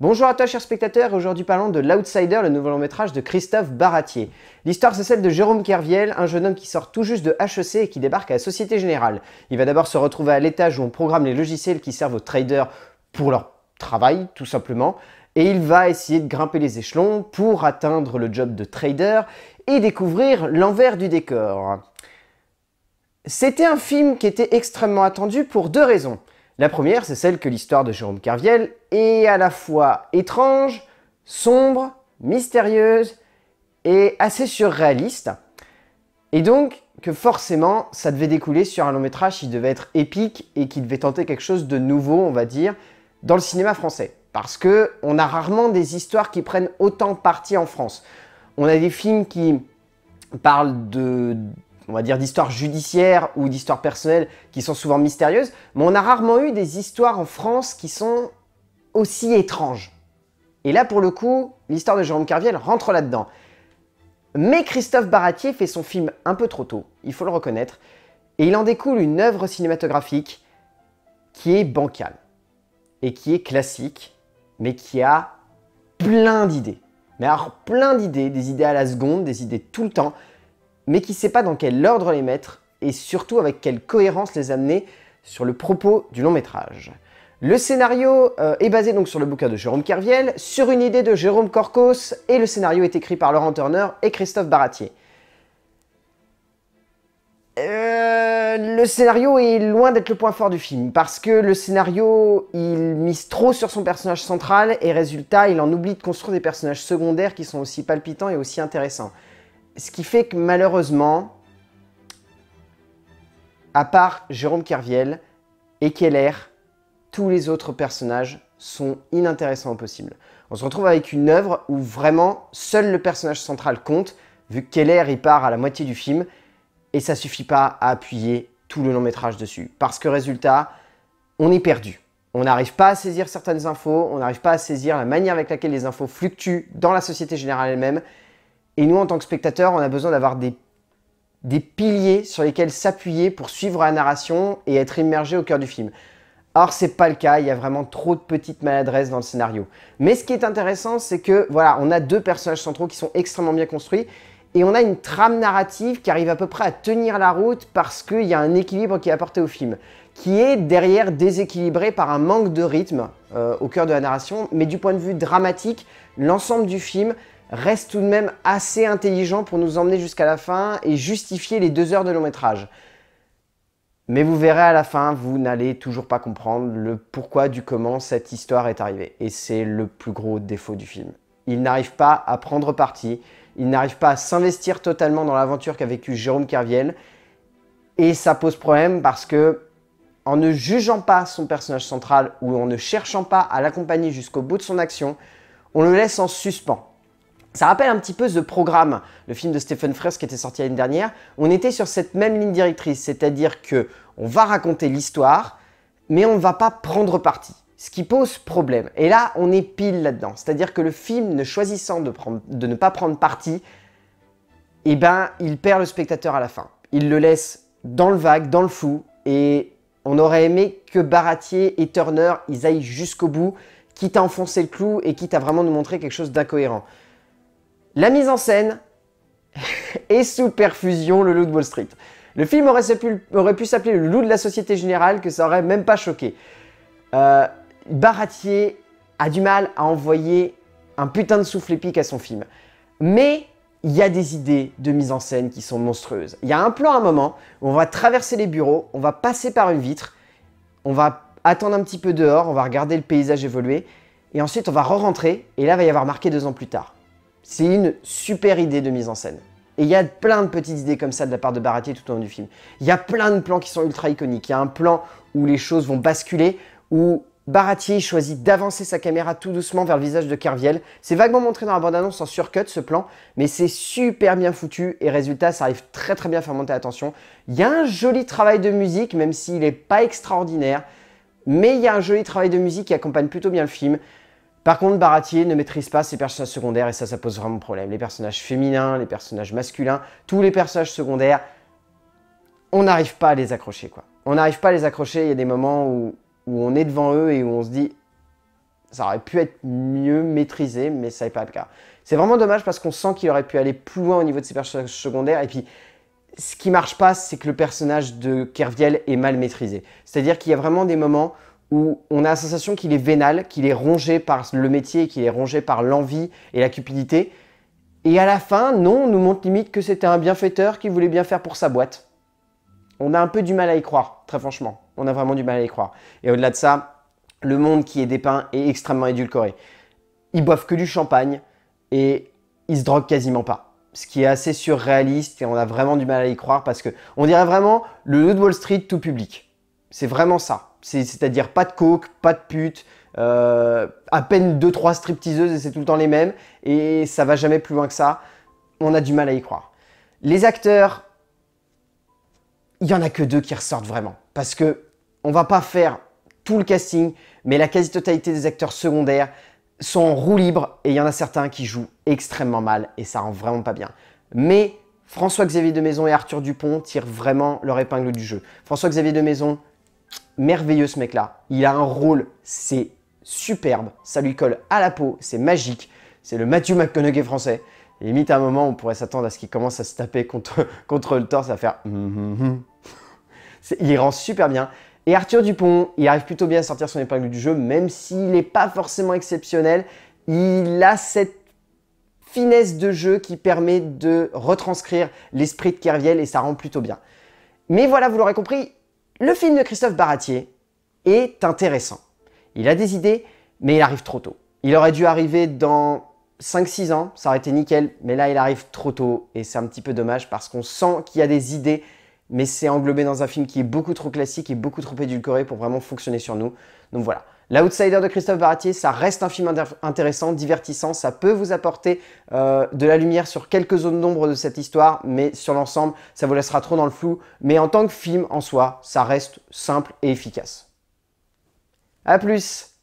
Bonjour à toi chers spectateurs, aujourd'hui parlons de L'Outsider, le nouveau long métrage de Christophe Baratier. L'histoire c'est celle de Jérôme Kerviel, un jeune homme qui sort tout juste de HEC et qui débarque à la Société Générale. Il va d'abord se retrouver à l'étage où on programme les logiciels qui servent aux traders pour leur travail tout simplement, et il va essayer de grimper les échelons pour atteindre le job de trader et découvrir l'envers du décor. C'était un film qui était extrêmement attendu pour deux raisons. La première, c'est celle que l'histoire de Jérôme Carviel est à la fois étrange, sombre, mystérieuse et assez surréaliste. Et donc que forcément, ça devait découler sur un long métrage qui devait être épique et qui devait tenter quelque chose de nouveau, on va dire, dans le cinéma français. Parce que on a rarement des histoires qui prennent autant parti en France. On a des films qui parlent de on va dire, d'histoires judiciaires ou d'histoires personnelles qui sont souvent mystérieuses, mais on a rarement eu des histoires en France qui sont aussi étranges. Et là, pour le coup, l'histoire de Jérôme Carviel rentre là-dedans. Mais Christophe Baratier fait son film un peu trop tôt, il faut le reconnaître, et il en découle une œuvre cinématographique qui est bancale, et qui est classique, mais qui a plein d'idées. Mais alors plein d'idées, des idées à la seconde, des idées tout le temps, mais qui ne sait pas dans quel ordre les mettre et surtout avec quelle cohérence les amener sur le propos du long métrage. Le scénario euh, est basé donc sur le bouquin de Jérôme Kerviel, sur une idée de Jérôme Corcos, et le scénario est écrit par Laurent Turner et Christophe Baratier. Euh, le scénario est loin d'être le point fort du film, parce que le scénario, il mise trop sur son personnage central, et résultat, il en oublie de construire des personnages secondaires qui sont aussi palpitants et aussi intéressants ce qui fait que malheureusement, à part Jérôme Kerviel et Keller, tous les autres personnages sont inintéressants au possible. On se retrouve avec une œuvre où vraiment seul le personnage central compte, vu que Keller y part à la moitié du film, et ça suffit pas à appuyer tout le long métrage dessus. Parce que résultat, on est perdu. On n'arrive pas à saisir certaines infos, on n'arrive pas à saisir la manière avec laquelle les infos fluctuent dans la société générale elle-même, et nous, en tant que spectateurs, on a besoin d'avoir des, piliers sur lesquels s'appuyer pour suivre la narration et être immergé au cœur du film. Or, c'est pas le cas, il y a vraiment trop de petites maladresses dans le scénario. Mais ce qui est intéressant, c'est que voilà, on a deux personnages centraux qui sont extrêmement bien construits et on a une trame narrative qui arrive à peu près à tenir la route parce qu'il y a un équilibre qui est apporté au film, qui est derrière déséquilibré par un manque de rythme euh, au cœur de la narration, mais du point de vue dramatique, l'ensemble du film reste tout de même assez intelligent pour nous emmener jusqu'à la fin et justifier les deux heures de long métrage. Mais vous verrez à la fin, vous n'allez toujours pas comprendre le pourquoi du comment cette histoire est arrivée. Et c'est le plus gros défaut du film. Il n'arrive pas à prendre parti, il n'arrive pas à s'investir totalement dans l'aventure qu'a vécu Jérôme Kerviel. Et ça pose problème parce que en ne jugeant pas son personnage central ou en ne cherchant pas à l'accompagner jusqu'au bout de son action, on le laisse en suspens. Ça rappelle un petit peu The Programme, le film de Stephen Frears qui était sorti l'année dernière. On était sur cette même ligne directrice, c'est-à-dire que on va raconter l'histoire, mais on ne va pas prendre parti. Ce qui pose problème. Et là, on est pile là-dedans. C'est-à-dire que le film, ne choisissant de, ne pas prendre parti, eh ben, il perd le spectateur à la fin. Il le laisse dans le vague, dans le flou, et on aurait aimé que Baratier et Turner, ils aillent jusqu'au bout, quitte à enfoncer le clou et quitte à vraiment nous montrer quelque chose d'incohérent la mise en scène est sous perfusion le loup de Wall Street. Le film aurait pu, s'appeler Le loup de la Société Générale, que ça aurait même pas choqué. Euh, Baratier a du mal à envoyer un putain de souffle épique à son film. Mais il y a des idées de mise en scène qui sont monstrueuses. Il y a un plan à un moment où on va traverser les bureaux, on va passer par une vitre, on va attendre un petit peu dehors, on va regarder le paysage évoluer, et ensuite on va re-rentrer, et là va y avoir marqué deux ans plus tard. C'est une super idée de mise en scène. Et il y a plein de petites idées comme ça de la part de Baratier tout au long du film. Il y a plein de plans qui sont ultra iconiques. Il y a un plan où les choses vont basculer, où Baratier choisit d'avancer sa caméra tout doucement vers le visage de Kerviel. C'est vaguement montré dans la bande-annonce en surcut ce plan, mais c'est super bien foutu et résultat, ça arrive très très bien à faire monter l'attention. Il y a un joli travail de musique, même s'il n'est pas extraordinaire, mais il y a un joli travail de musique qui accompagne plutôt bien le film. Par contre, Baratier ne maîtrise pas ses personnages secondaires et ça, ça pose vraiment problème. Les personnages féminins, les personnages masculins, tous les personnages secondaires, on n'arrive pas à les accrocher, quoi. On n'arrive pas à les accrocher, il y a des moments où, on est devant eux et où on se dit ça aurait pu être mieux maîtrisé, mais ça n'est pas le cas. C'est vraiment dommage parce qu'on sent qu'il aurait pu aller plus loin au niveau de ses personnages secondaires. Et puis, ce qui marche pas, c'est que le personnage de Kerviel est mal maîtrisé. C'est-à-dire qu'il y a vraiment des moments où on a la sensation qu'il est vénal, qu'il est rongé par le métier, qu'il est rongé par l'envie et la cupidité. Et à la fin, non, on nous montre limite que c'était un bienfaiteur qui voulait bien faire pour sa boîte. On a un peu du mal à y croire, très franchement. On a vraiment du mal à y croire. Et au-delà de ça, le monde qui est dépeint est extrêmement édulcoré. Ils boivent que du champagne et ils se droguent quasiment pas ce qui est assez surréaliste et on a vraiment du mal à y croire parce que on dirait vraiment le de Wall Street tout public. C'est vraiment ça. C'est-à-dire pas de coke, pas de pute, euh, à peine 2-3 stripteaseuses et c'est tout le temps les mêmes. Et ça va jamais plus loin que ça. On a du mal à y croire. Les acteurs, il y en a que deux qui ressortent vraiment. Parce que on va pas faire tout le casting, mais la quasi-totalité des acteurs secondaires sont en roue libre et il y en a certains qui jouent extrêmement mal et ça rend vraiment pas bien. Mais François-Xavier de Maison et Arthur Dupont tirent vraiment leur épingle du jeu. François-Xavier de Maison, merveilleux ce mec-là. Il a un rôle, c'est superbe, ça lui colle à la peau, c'est magique. C'est le Matthew McConaughey français. Et limite à un moment, on pourrait s'attendre à ce qu'il commence à se taper contre, contre le torse, à faire. il rend super bien. Et Arthur Dupont, il arrive plutôt bien à sortir son épingle du jeu, même s'il n'est pas forcément exceptionnel. Il a cette finesse de jeu qui permet de retranscrire l'esprit de Kerviel et ça rend plutôt bien. Mais voilà, vous l'aurez compris, le film de Christophe Baratier est intéressant. Il a des idées, mais il arrive trop tôt. Il aurait dû arriver dans 5-6 ans, ça aurait été nickel, mais là il arrive trop tôt et c'est un petit peu dommage parce qu'on sent qu'il y a des idées, mais c'est englobé dans un film qui est beaucoup trop classique et beaucoup trop édulcoré pour vraiment fonctionner sur nous. Donc voilà. L'Outsider de Christophe Baratier, ça reste un film intéressant, divertissant, ça peut vous apporter euh, de la lumière sur quelques zones d'ombre de cette histoire, mais sur l'ensemble, ça vous laissera trop dans le flou. Mais en tant que film en soi, ça reste simple et efficace. A plus